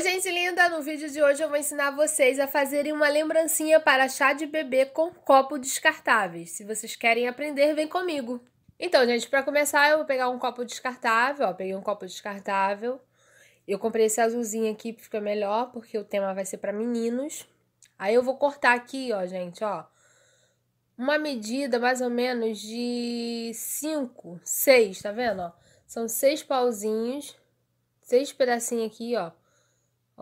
Oi, gente linda! No vídeo de hoje eu vou ensinar vocês a fazerem uma lembrancinha para chá de bebê com copo descartável. Se vocês querem aprender, vem comigo! Então, gente, para começar eu vou pegar um copo descartável, ó, peguei um copo descartável. Eu comprei esse azulzinho aqui, porque fica melhor, porque o tema vai ser para meninos. Aí eu vou cortar aqui, ó, gente, ó, uma medida mais ou menos de 5, 6, tá vendo, ó? São seis pauzinhos, seis pedacinhos aqui, ó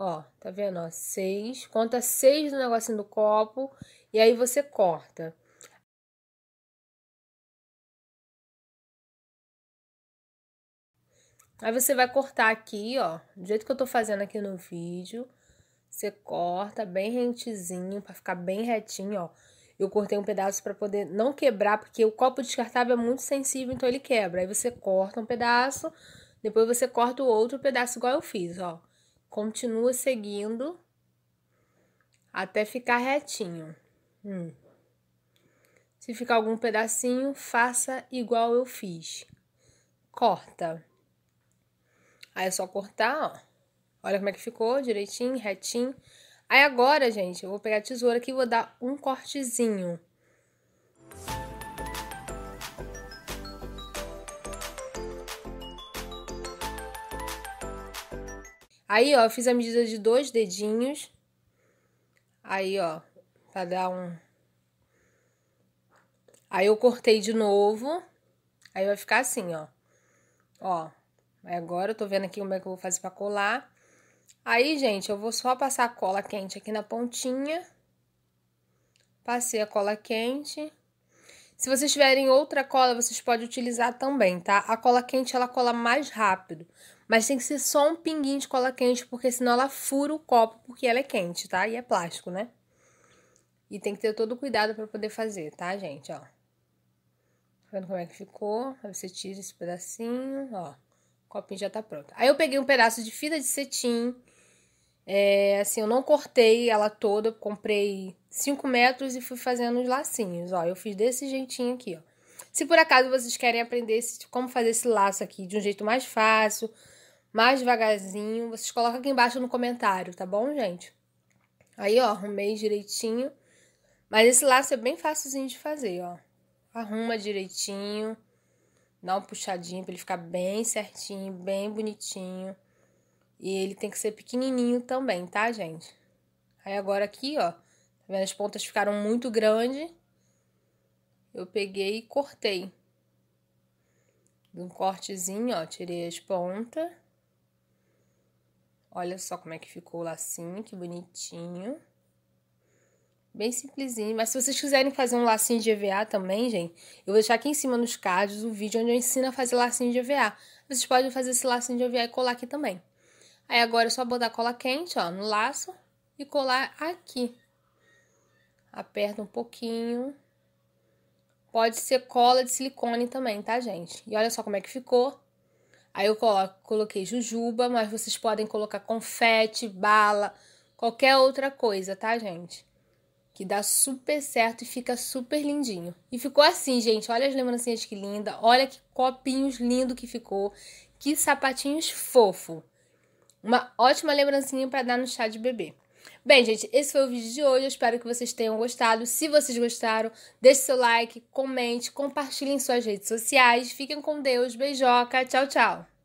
Ó, tá vendo? Ó, seis. Conta seis no negocinho do copo e aí você corta. Aí você vai cortar aqui, ó, do jeito que eu tô fazendo aqui no vídeo. Você corta bem rentezinho, pra ficar bem retinho, ó. Eu cortei um pedaço pra poder não quebrar, porque o copo descartável é muito sensível, então ele quebra. Aí você corta um pedaço, depois você corta o outro pedaço igual eu fiz, ó. Continua seguindo até ficar retinho. Hum. Se ficar algum pedacinho, faça igual eu fiz. Corta. Aí é só cortar, ó. Olha como é que ficou, direitinho, retinho. Aí agora, gente, eu vou pegar a tesoura aqui e vou dar um cortezinho Aí, ó, fiz a medida de dois dedinhos. Aí, ó, pra dar um... Aí eu cortei de novo. Aí vai ficar assim, ó. Ó, agora eu tô vendo aqui como é que eu vou fazer pra colar. Aí, gente, eu vou só passar a cola quente aqui na pontinha. Passei a cola quente. Se vocês tiverem outra cola, vocês podem utilizar também, tá? A cola quente, ela cola mais rápido. Mas tem que ser só um pinguinho de cola quente, porque senão ela fura o copo, porque ela é quente, tá? E é plástico, né? E tem que ter todo o cuidado para poder fazer, tá, gente? Ó. Tá vendo como é que ficou? Aí você tira esse pedacinho, ó. O copinho já tá pronto. Aí eu peguei um pedaço de fita de cetim é, assim, eu não cortei ela toda, comprei 5 metros e fui fazendo os lacinhos, ó. Eu fiz desse jeitinho aqui, ó. Se por acaso vocês querem aprender esse, como fazer esse laço aqui de um jeito mais fácil, mais devagarzinho, vocês colocam aqui embaixo no comentário, tá bom, gente? Aí, ó, arrumei direitinho. Mas esse laço é bem facilzinho de fazer, ó. Arruma direitinho, dá um puxadinho pra ele ficar bem certinho, bem bonitinho. E ele tem que ser pequenininho também, tá, gente? Aí agora aqui, ó, tá vendo? As pontas ficaram muito grandes. Eu peguei e cortei. um cortezinho, ó, tirei as pontas. Olha só como é que ficou o lacinho, que bonitinho. Bem simplesinho, mas se vocês quiserem fazer um lacinho de EVA também, gente, eu vou deixar aqui em cima nos cards o vídeo onde eu ensino a fazer lacinho de EVA. Vocês podem fazer esse lacinho de EVA e colar aqui também. Aí agora é só botar cola quente, ó, no laço e colar aqui. Aperta um pouquinho. Pode ser cola de silicone também, tá, gente? E olha só como é que ficou. Aí eu coloco, coloquei jujuba, mas vocês podem colocar confete, bala, qualquer outra coisa, tá, gente? Que dá super certo e fica super lindinho. E ficou assim, gente. Olha as lembrancinhas que linda. Olha que copinhos lindo que ficou. Que sapatinhos fofo. Uma ótima lembrancinha para dar no chá de bebê. Bem, gente, esse foi o vídeo de hoje. Eu espero que vocês tenham gostado. Se vocês gostaram, deixe seu like, comente, compartilhe em suas redes sociais. Fiquem com Deus. Beijoca. Tchau, tchau.